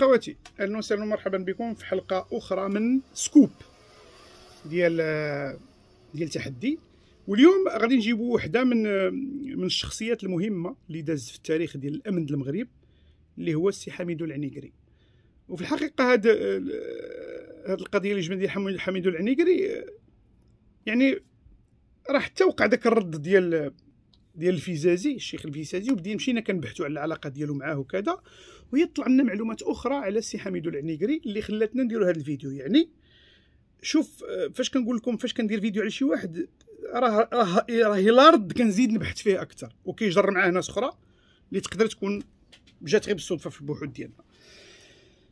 اخواتي اهلا وسهلا ومرحبا بكم في حلقه اخرى من سكوب ديال ديال تحدي واليوم غادي نجيبوا وحده من من الشخصيات المهمه اللي دازت في التاريخ ديال الامن المغرب اللي هو السي حميد العنيقري وفي الحقيقه هاد هاد القضيه اللي جبنا ديال حميد العنيقري يعني راه حتى وقع داك الرد ديال ديال الفيزازي الشيخ الفيزازي وبدينا مشينا كنبحثوا على العلاقه ديالو معاه وكذا ويطلع لنا معلومات اخرى على السي حميدو العنيقري اللي خلاتنا نديروا هذا الفيديو يعني شوف آه، فاش كنقول لكم فاش كندير فيديو على شي واحد راه راه راهي الارض كنزيد نبحث فيه اكثر وكيجر معاه ناس اخرى اللي تقدر تكون جات غير بالصدفه في البحوث ديالنا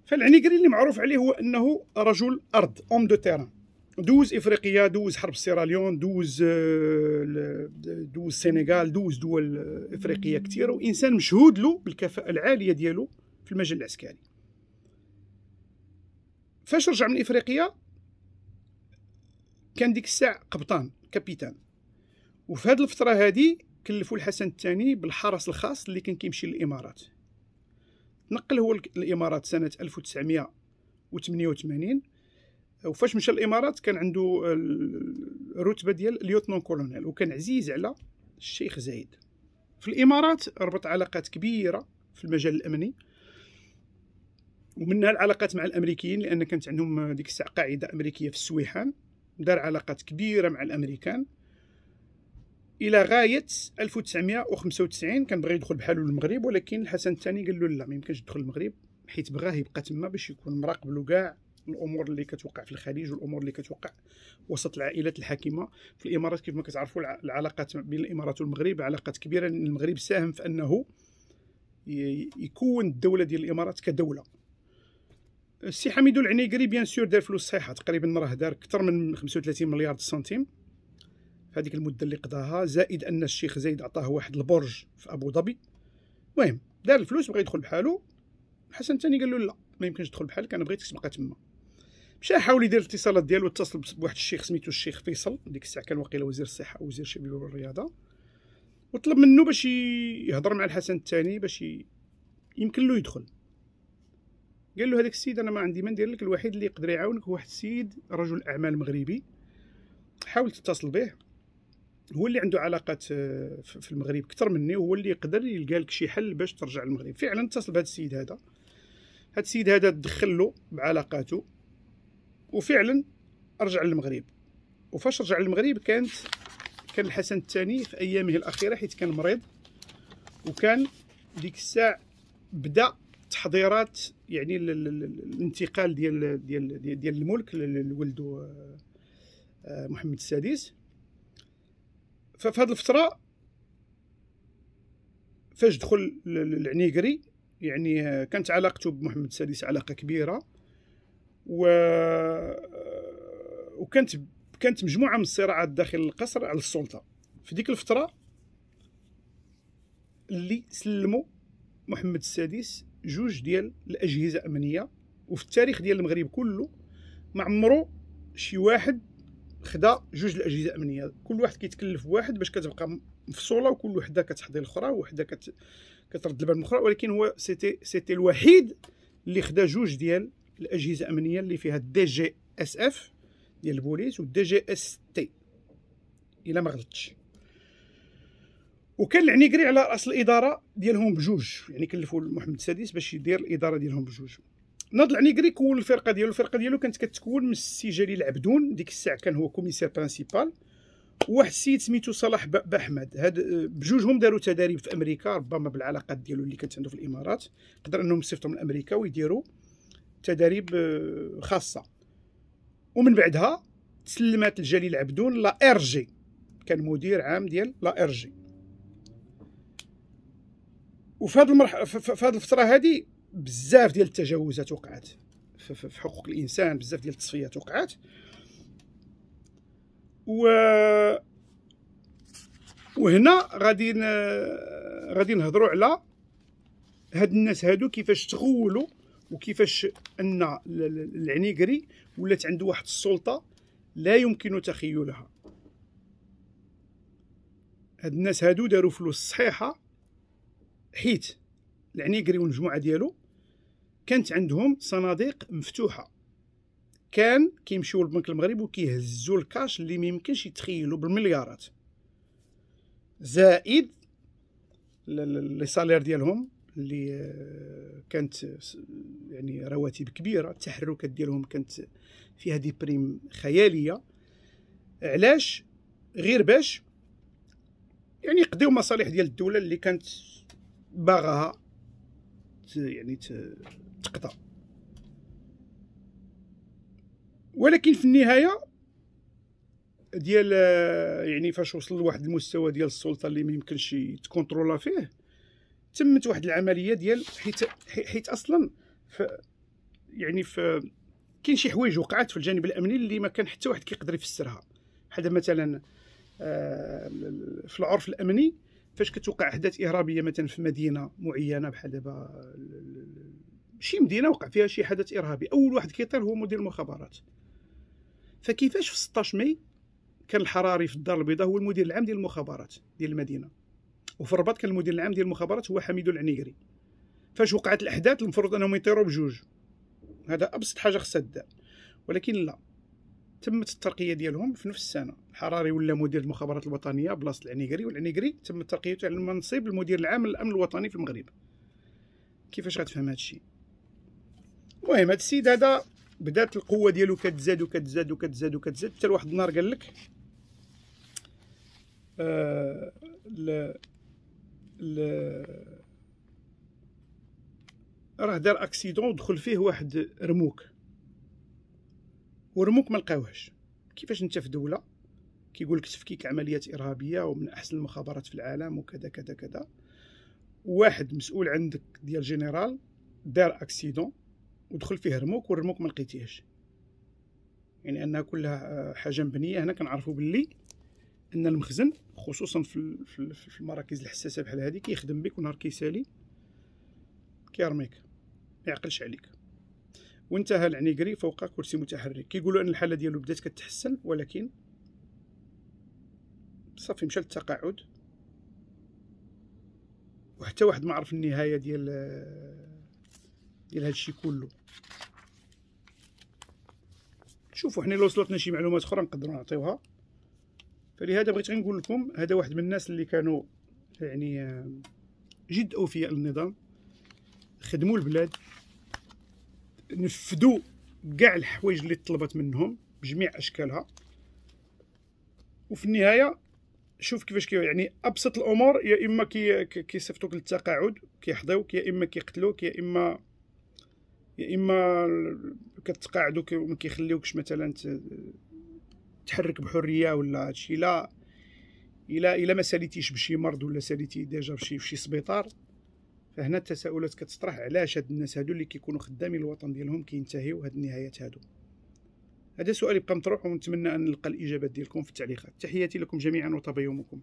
فالعنيقري اللي معروف عليه هو انه رجل ارض اوم دو تيران دوز افريقيا دوز حرب سيراليون دوز آه، دوز السنغال دوز دول افريقيه كثيره وانسان مشهود له بالكفاءه العاليه ديالو في المجال العسكري فاش رجع من افريقيا كان ديك الساعه قبطان كابيتان وفي هذه الفتره هذه كلفوا الحسن الثاني بالحرس الخاص اللي كان كيمشي للامارات نقل هو الامارات سنه 1988 وفاش مشى الامارات كان عنده الرتبه ديال ليوتنون كولونيل وكان عزيز على الشيخ زايد في الامارات ربط علاقات كبيره في المجال الامني ومنها العلاقات مع الامريكيين لان كانت عندهم ديك الساعه قاعده امريكيه في السويحان دار علاقات كبيره مع الامريكان الى غايه 1995 كان بغى يدخل بحاله للمغرب ولكن الحسن الثاني قال له لا ما يمكنش تدخل المغرب حيت بغاه يبقى تما باش يكون مراقب له كاع الامور اللي كتوقع في الخليج والامور اللي كتوقع وسط العائلات الحاكمه في الامارات كيف ما كتعرفوا العلاقات بين الامارات والمغرب علاقات كبيره لان المغرب ساهم في انه يكون الدوله ديال الامارات كدوله السي حميدو العنيقري بيان سور دار فلوس صحيحه تقريبا راه دار اكثر من 35 مليار سنتيم في هذيك المده اللي قضاها زائد ان الشيخ زايد عطاه واحد البرج في ابو ظبي المهم دار الفلوس بغى يدخل بحالو حسن ثاني قال له لا ما يمكنش تدخل بحالك انا بغيتك تبقى تما مشى حاول يدير الاتصالات ديالو اتصل بواحد الشيخ سميتو الشيخ فيصل ديك الساعه كان واقيلا وزير الصحه وزير الشباب والرياضه وطلب منه باش يهضر مع الحسن الثاني باش ي... يمكن له يدخل قال له هذاك السيد انا ما عندي ما ندير لك الوحيد اللي يقدر يعاونك هو واحد السيد رجل اعمال مغربي حاول تتصل به هو اللي عنده علاقات آه، في المغرب اكثر مني وهو اللي يقدر يلقى لك شي حل باش ترجع للمغرب فعلا اتصل بهذا السيد هذا هذا السيد هذا دخل له بعلاقاته وفعلا رجع للمغرب وفاش رجع للمغرب كانت كان الحسن الثاني في ايامه الاخيره حيت كان مريض وكان ديك الساعه بدا تحضيرات يعني الانتقال ديال ديال ديال, الملك لولده آه، آه، محمد السادس ففي هذه الفتره فاش دخل العنيقري يعني آه، كانت علاقته بمحمد السادس علاقه كبيره و آه، وكانت كانت مجموعه من الصراعات داخل القصر على السلطه في ديك الفتره اللي سلموا محمد السادس جوج ديال الاجهزه الامنيه وفي التاريخ ديال المغرب كله ما عمرو شي واحد خدا جوج الاجهزه الامنيه كل واحد كيتكلف بواحد باش كتبقى مفصوله وكل وحده كتحضي الاخرى وحده كت... كترد البال الاخرى ولكن هو سيتي سيتي الوحيد اللي خدا جوج ديال الاجهزه الامنيه اللي فيها الدي جي اس اف ديال البوليس والدي جي اس تي الا ما غلطتش وكان العنيكري على راس الاداره ديالهم بجوج يعني كلفوا محمد السادس باش يدير الاداره ديالهم بجوج ناض العنيكري كون الفرقه ديالو الفرقه ديالو كانت كتكون من السي جليل عبدون ديك الساعه كان هو كوميسير برانسيبال واحد السيد سميتو صلاح باحمد هاد بجوجهم داروا تدريب في امريكا ربما بالعلاقات ديالو اللي كانت عنده في الامارات قدر انهم يصيفطهم لامريكا ويديروا تدريب آه، خاصه ومن بعدها تسلمات لجليل عبدون لا ار جي كان مدير عام ديال لا ار جي وفي هذه المرحله في هذه الفتره هذه بزاف ديال التجاوزات وقعت في حقوق الانسان بزاف ديال التصفيات وقعت و وهنا غادي غادي نهضروا على هاد الناس هادو كيفاش تغولوا وكيفاش ان العنيقري ولات عنده واحد السلطه لا يمكن تخيلها هاد الناس هادو داروا فلوس صحيحه حيت العنيقري والمجموعه ديالو كانت عندهم صناديق مفتوحه كان كيمشيو لبنك المغرب وكيهزوا الكاش اللي ما يمكنش يتخيلوا بالمليارات زائد لي سالير ديالهم اللي آه، كانت يعني رواتب كبيره التحركات ديالهم كانت فيها دي بريم خياليه علاش غير باش يعني يقضيو مصالح ديال الدوله اللي كانت باغاها يعني تقضى ولكن في النهايه ديال آه، يعني فاش وصل لواحد المستوى ديال السلطه اللي ما يمكنش تكونترولا فيه تمت واحد العمليه ديال حيت حيت اصلا في يعني في كاين شي حوايج وقعات في الجانب الامني اللي ما كان حتى واحد كيقدر يفسرها بحال مثلا آه، في العرف الامني فاش كتوقع احداث ارهابيه مثلا في مدينه معينه بحال دابا شي مدينه وقع فيها شي حدث ارهابي اول واحد كيطير هو مدير المخابرات فكيفاش في 16 ماي كان الحراري في الدار البيضاء هو المدير العام ديال المخابرات ديال المدينه وفي الرباط كان المدير العام ديال المخابرات هو حميد العنيقري فاش وقعت الاحداث المفروض انهم يطيروا بجوج هذا ابسط حاجه خصها تدار ولكن لا تمت الترقيه ديالهم في نفس السنه الحراري ولا مدير المخابرات الوطنيه بلاصه العنيقري والعنيقري تم ترقيته على منصب المدير العام للامن الوطني في المغرب كيفاش غتفهم هذا الشيء المهم هذا السيد هذا بدات القوه ديالو كتزاد وكتزاد وكتزاد وكتزاد حتى لواحد النهار قال لك آه راه دار اكسيدون ودخل فيه واحد رموك ورموك ما لقاوهش كيفاش انت في دوله كيقول لك تفكيك عمليات ارهابيه ومن احسن المخابرات في العالم وكذا كذا كذا واحد مسؤول عندك ديال جنرال دار اكسيدون ودخل فيه رموك والرموك ما لقيتيهش يعني انها كلها آه، حاجه مبنيه هنا كنعرفوا باللي ان المخزن خصوصا في في المراكز الحساسه بحال هذه كيخدم بك ونهار كيسالي كيرميك ما يعقلش عليك وانتهى العنيقري فوق كرسي متحرك كيقولوا ان الحاله ديالو بدات كتحسن ولكن صافي مشى للتقاعد وحتى واحد ما عرف النهايه ديال ديال هادشي كله شوفوا حنا لو وصلتنا شي معلومات اخرى نقدروا نعطيوها فلهذا بغيت غير نقول لكم هذا واحد من الناس اللي كانوا يعني آه، جد اوفياء للنظام خدموا البلاد نفذوا كاع الحوايج اللي طلبت منهم بجميع اشكالها وفي النهايه شوف كيفاش كي يعني ابسط الامور يا اما كي كيصيفطوك للتقاعد كيحضيوك يا اما كيقتلوك يا اما يا اما كتقاعدوك وما كيخليوكش مثلا تحرك بحريه ولا هادشي لا الا الا ما ساليتيش بشي مرض ولا ساليتي ديجا بشي فشي سبيطار فهنا التساؤلات كتطرح علاش هاد الناس هادو اللي كيكونوا خدامين الوطن ديالهم كينتهيو هاد النهايات هادو هذا سؤال يبقى مطروح ونتمنى ان نلقى الاجابات ديالكم في التعليقات تحياتي لكم جميعا وطاب يومكم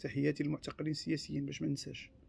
تحياتي للمعتقلين السياسيين باش ما ننساش